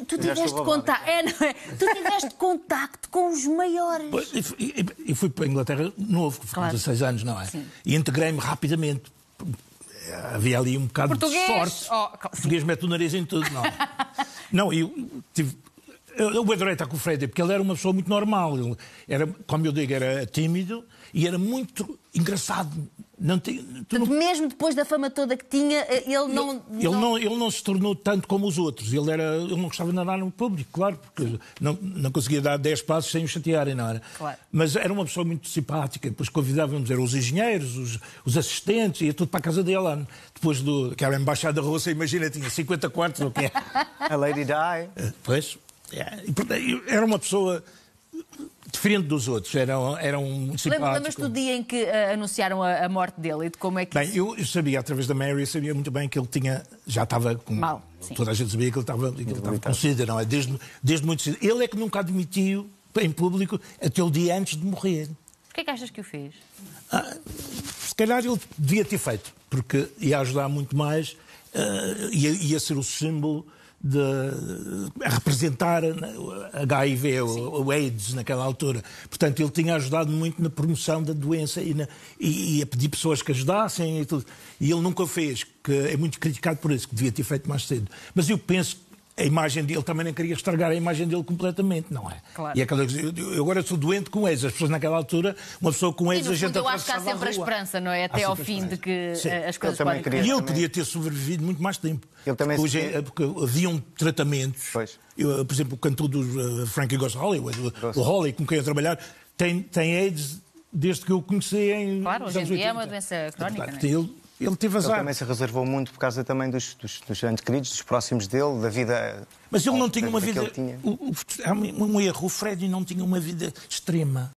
tu, tu tiveste contato. É, não é? Tu tiveste contacto com os maiores. E fui para a Inglaterra novo, com claro. 16 anos, não é? Sim. E integrei-me rapidamente. É, havia ali um bocado português. de sorte. Oh, português mete o nariz em tudo, não. É? não, eu tive. Eu, eu adorei estar com o Freddy, porque ele era uma pessoa muito normal. Ele era, como eu digo, era tímido e era muito engraçado, não te, Portanto, não... Mesmo depois da fama toda que tinha, eh, ele não, ele, não... não... Ele não se tornou tanto como os outros. Ele, era, ele não gostava de andar no público, claro, porque não, não conseguia dar 10 passos sem o chatearem, não era? Claro. Mas era uma pessoa muito simpática. Depois convidávamos, os engenheiros, os, os assistentes, ia tudo para a casa dele. Depois do, que era a embaixada russa, imagina, tinha 50 quartos, o quê A Lady Di. Eh, pois. É, era uma pessoa diferente dos outros, era, era um lembra lembras do dia em que uh, anunciaram a, a, morte dele e de como é que... Bem, isso... eu, eu sabia, através da Mary, sabia muito bem que ele tinha, já estava com... Mal, sim. Toda a gente sabia que ele estava, que ele estava com sida, não é? Desde, desde muito cedo. Ele é que nunca admitiu em público até o dia antes de morrer. Porquê é que achas que o fez? Ah, se calhar ele devia ter feito, porque ia ajudar muito mais, uh, ia, ia ser o símbolo de, a representar HIV, o, o AIDS, naquela altura. Portanto, ele tinha ajudado muito na promoção da doença e, na, e, e, a pedir pessoas que ajudassem e tudo. E ele nunca fez, que é muito criticado por isso, que devia ter feito mais cedo. Mas eu penso a imagem dele também não queria estragar a imagem dele completamente, não é? Claro. E é aquela, eu, agora sou doente com ex. As pessoas naquela altura, uma pessoa com ex, a gente Eu acho que há sempre a, esperança, não é? Até ao fim de que Sim. as coisas podem queria, E ele também... podia ter sobrevivido muito mais tempo. Ele também Hoje, Porque haviam tratamentos. Eu, por exemplo, o cantor do uh, Frankie Goes Hollywood, o Holly, com quem eu trabalhar, tem, tem AIDS desde que eu o conheci em. Claro, hoje em dia é uma doença crónica. Portanto, né? ele ele teve azar. Ele também se reservou muito por causa também dos, dos, dos dos próximos dele, da vida. Mas ele não tinha uma vida. Tinha. um erro. O Freddy não tinha uma vida extrema.